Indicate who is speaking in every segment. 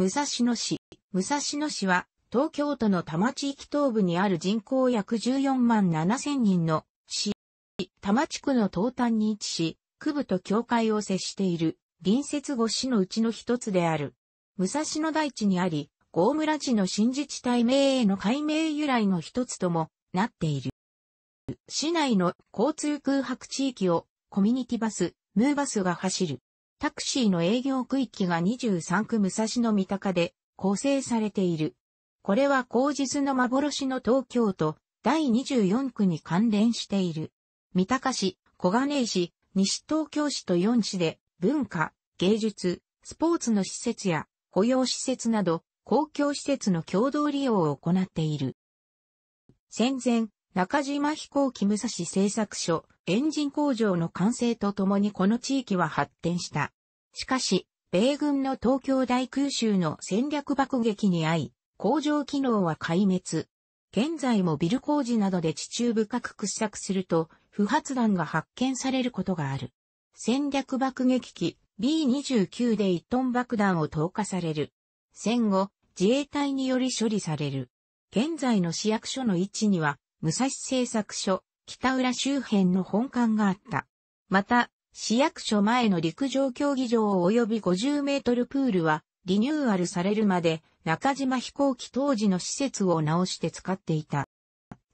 Speaker 1: 武蔵野市。武蔵野市は、東京都の多摩地域東部にある人口約14万7千人の市。多摩地区の東端に位置し、区部と境界を接している、隣接後、市のうちの一つである。武蔵野大地にあり、大村地の新自治体名への改名由来の一つともなっている。市内の交通空白地域をコミュニティバス、ムーバスが走る。タクシーの営業区域が23区武蔵野三鷹で構成されている。これは口実の幻の東京都第24区に関連している。三鷹市、小金井市、西東京市と4市で文化、芸術、スポーツの施設や保養施設など公共施設の共同利用を行っている。戦前、中島飛行機武蔵製作所、エンジン工場の完成とともにこの地域は発展した。しかし、米軍の東京大空襲の戦略爆撃に遭い、工場機能は壊滅。現在もビル工事などで地中深く掘削すると、不発弾が発見されることがある。戦略爆撃機 B29 で1トン爆弾を投下される。戦後、自衛隊により処理される。現在の市役所の位置には、武蔵製作所、北浦周辺の本館があった。また、市役所前の陸上競技場及び50メートルプールは、リニューアルされるまで、中島飛行機当時の施設を直して使っていた。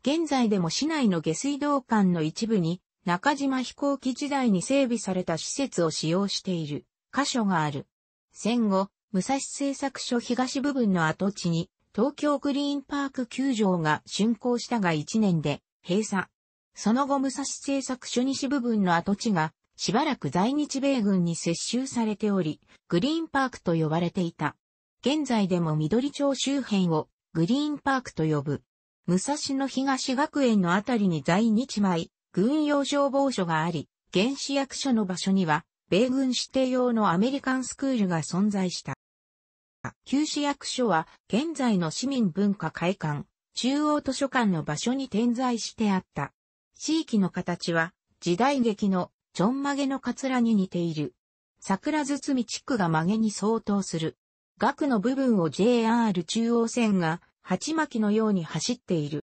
Speaker 1: 現在でも市内の下水道管の一部に、中島飛行機時代に整備された施設を使用している、箇所がある。戦後、武蔵製作所東部分の跡地に、東京グリーンパーク球場が竣工したが1年で閉鎖。その後武蔵製作所西部分の跡地がしばらく在日米軍に接収されており、グリーンパークと呼ばれていた。現在でも緑町周辺をグリーンパークと呼ぶ。武蔵野東学園のあたりに在日米軍用消防署があり、原子役所の場所には米軍指定用のアメリカンスクールが存在した。旧市役所は現在の市民文化会館、中央図書館の場所に点在してあった。地域の形は時代劇のちょんまげのカツラに似ている。桜堤地区が曲げに相当する。額の部分を JR 中央線が鉢巻きのように走っている。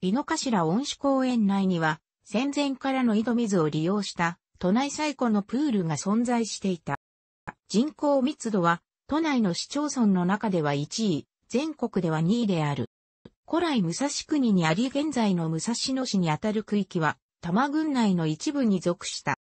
Speaker 1: 井の頭恩賜公園内には戦前からの井戸水を利用した都内最古のプールが存在していた。人口密度は都内の市町村の中では1位、全国では2位である。古来武蔵国にあり現在の武蔵野市にあたる区域は、多摩郡内の一部に属した。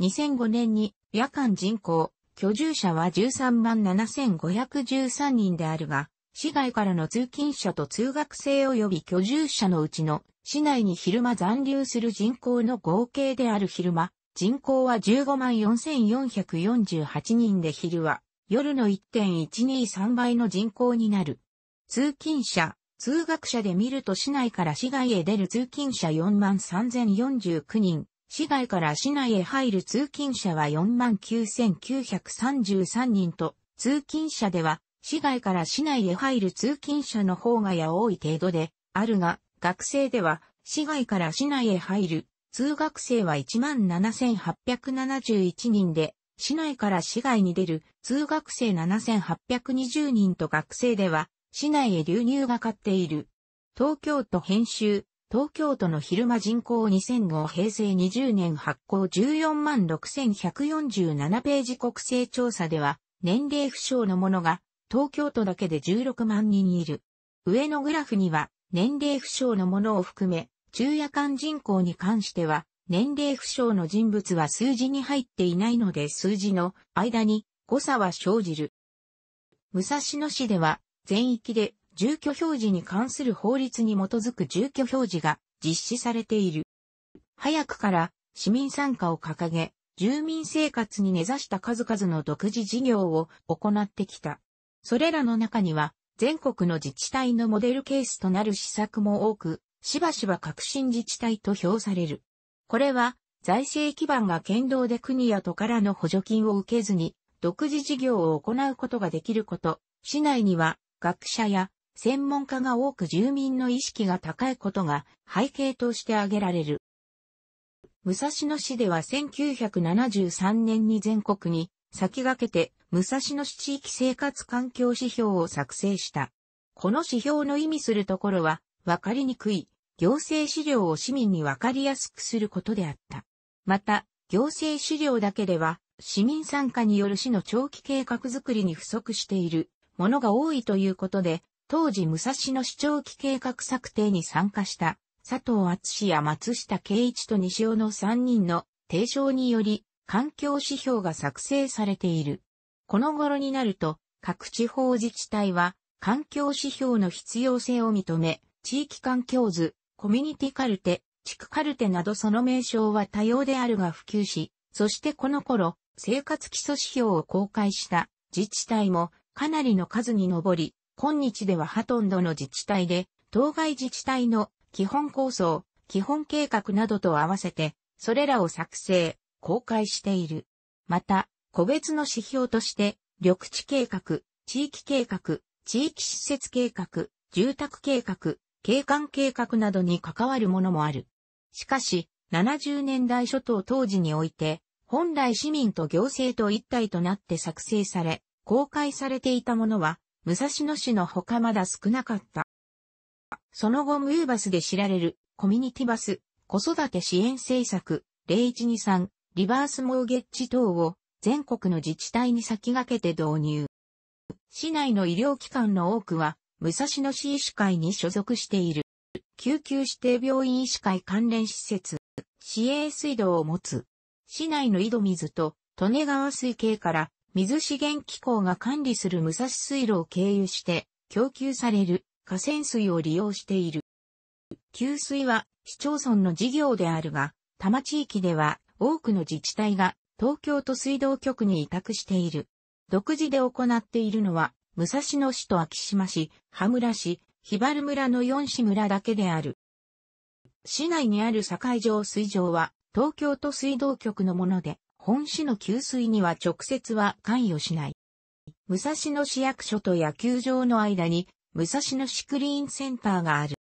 Speaker 1: 2005年に夜間人口、居住者は13万7513人であるが、市外からの通勤者と通学生及び居住者のうちの市内に昼間残留する人口の合計である昼間、人口は15万4448人で昼は夜の1.123倍の人口になる。通勤者、通学者で見ると市内から市外へ出る通勤者43,049人、市外から市内へ入る通勤者は49,933人と、通勤者では市外から市内へ入る通勤者の方がや多い程度であるが、学生では市外から市内へ入る通学生は17,871人で、市内から市外に出る通学生7820人と学生では、市内へ流入がかっている。東京都編集、東京都の昼間人口2005平成20年発行14万6147ページ国勢調査では、年齢不詳の者が、東京都だけで16万人いる。上のグラフには、年齢不詳の者を含め、昼夜間人口に関しては、年齢不詳の人物は数字に入っていないので数字の間に誤差は生じる。武蔵野市では全域で住居表示に関する法律に基づく住居表示が実施されている。早くから市民参加を掲げ、住民生活に根ざした数々の独自事業を行ってきた。それらの中には、全国の自治体のモデルケースとなる施策も多く、しばしば革新自治体と評される。これは、財政基盤が県道で国や都からの補助金を受けずに、独自事業を行うことができること、市内には、学者や専門家が多く住民の意識が高いことが背景として挙げられる。武蔵野市では1973年に全国に先駆けて武蔵野市地域生活環境指標を作成した。この指標の意味するところは分かりにくい行政資料を市民にわかりやすくすることであった。また、行政資料だけでは、市民参加による市の長期計画づくりに不足しているものが多いということで、当時武蔵野市長期計画策定に参加した佐藤厚や松下圭一と西尾の3人の提唱により環境指標が作成されている。この頃になると各地方自治体は環境指標の必要性を認め地域環境図、コミュニティカルテ、地区カルテなどその名称は多様であるが普及し、そしてこの頃、生活基礎指標を公開した自治体もかなりの数に上り、今日ではほとんどの自治体で、当該自治体の基本構想、基本計画などと合わせて、それらを作成、公開している。また、個別の指標として、緑地計画、地域計画、地域施設計画、住宅計画、景観計画などに関わるものもある。しかし、70年代初頭当時において、本来市民と行政と一体となって作成され、公開されていたものは、武蔵野市のほかまだ少なかった。その後ムーバスで知られる、コミュニティバス、子育て支援政策、0123、リバースモーゲッジ等を全国の自治体に先駆けて導入。市内の医療機関の多くは武蔵野市医師会に所属している、救急指定病院医師会関連施設、市営水道を持つ、市内の井戸水と利根川水系から水資源機構が管理する武蔵水路を経由して供給される河川水を利用している。給水は市町村の事業であるが、多摩地域では多くの自治体が東京都水道局に委託している。独自で行っているのは武蔵野市と昭島市、羽村市、ひばる村の4市村だけである。市内にある境上水上は、東京都水道局のもので、本市の給水には直接は関与しない。武蔵野市役所と野球場の間に、武蔵野市クリーンセンターがある。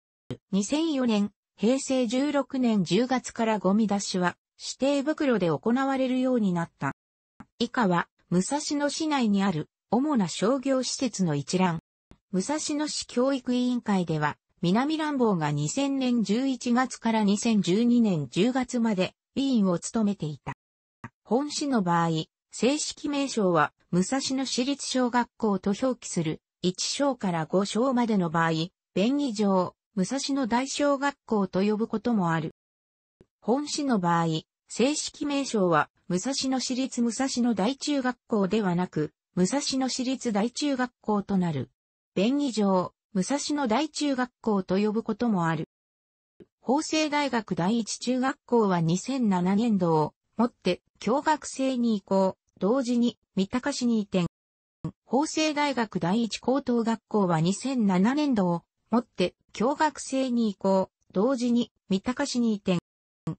Speaker 1: 2004年、平成16年10月からゴミ出しは、指定袋で行われるようになった。以下は、武蔵野市内にある主な商業施設の一覧。武蔵野市教育委員会では、南乱暴が2000年11月から2012年10月まで委員を務めていた。本市の場合、正式名称は武蔵野市立小学校と表記する1章から5章までの場合、便宜上、武蔵野大小学校と呼ぶこともある。本市の場合、正式名称は武蔵野市立武蔵野大中学校ではなく、武蔵野市立大中学校となる。便宜上、武蔵野大中学校と呼ぶこともある。法政大学第一中学校は2007年度をもって教学生に移行、同時に三鷹市に移転。法政大学第一高等学校は2007年度をもって教学生に移行、同時に三鷹市に移転。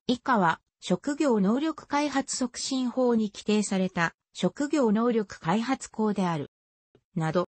Speaker 1: 以下は職業能力開発促進法に規定された職業能力開発校である。など。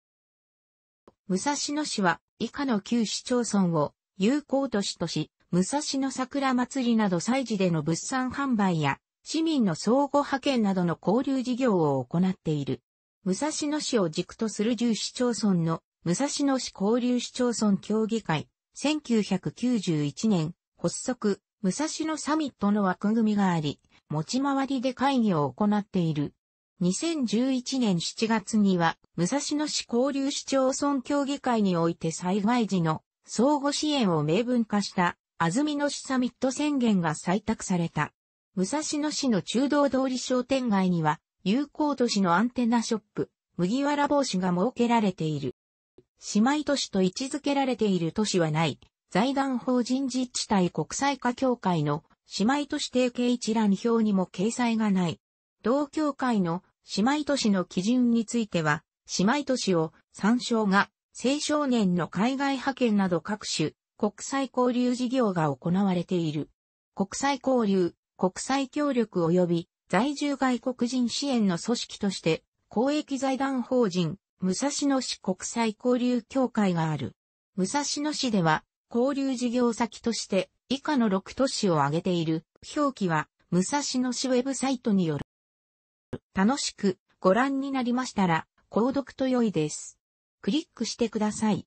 Speaker 1: 武蔵野市は以下の旧市町村を有効都市とし、武蔵野桜祭りなど祭事での物産販売や市民の相互派遣などの交流事業を行っている。武蔵野市を軸とする10市町村の武蔵野市交流市町村協議会1991年発足武蔵野サミットの枠組みがあり、持ち回りで会議を行っている。2011年7月には、武蔵野市交流市町村協議会において災害時の相互支援を明文化した、安曇野市サミット宣言が採択された。武蔵野市の中道通り商店街には、有効都市のアンテナショップ、麦わら帽子が設けられている。姉妹都市と位置づけられている都市はない。財団法人自治体国際化協会の姉妹都市提携一覧表にも掲載がない。同協会の姉妹都市の基準については、姉妹都市を参照が青少年の海外派遣など各種国際交流事業が行われている。国際交流、国際協力及び在住外国人支援の組織として公益財団法人武蔵野市国際交流協会がある。武蔵野市では交流事業先として以下の6都市を挙げている。表記は武蔵野市ウェブサイトによる。楽しくご覧になりましたら、購読と良いです。クリックしてください。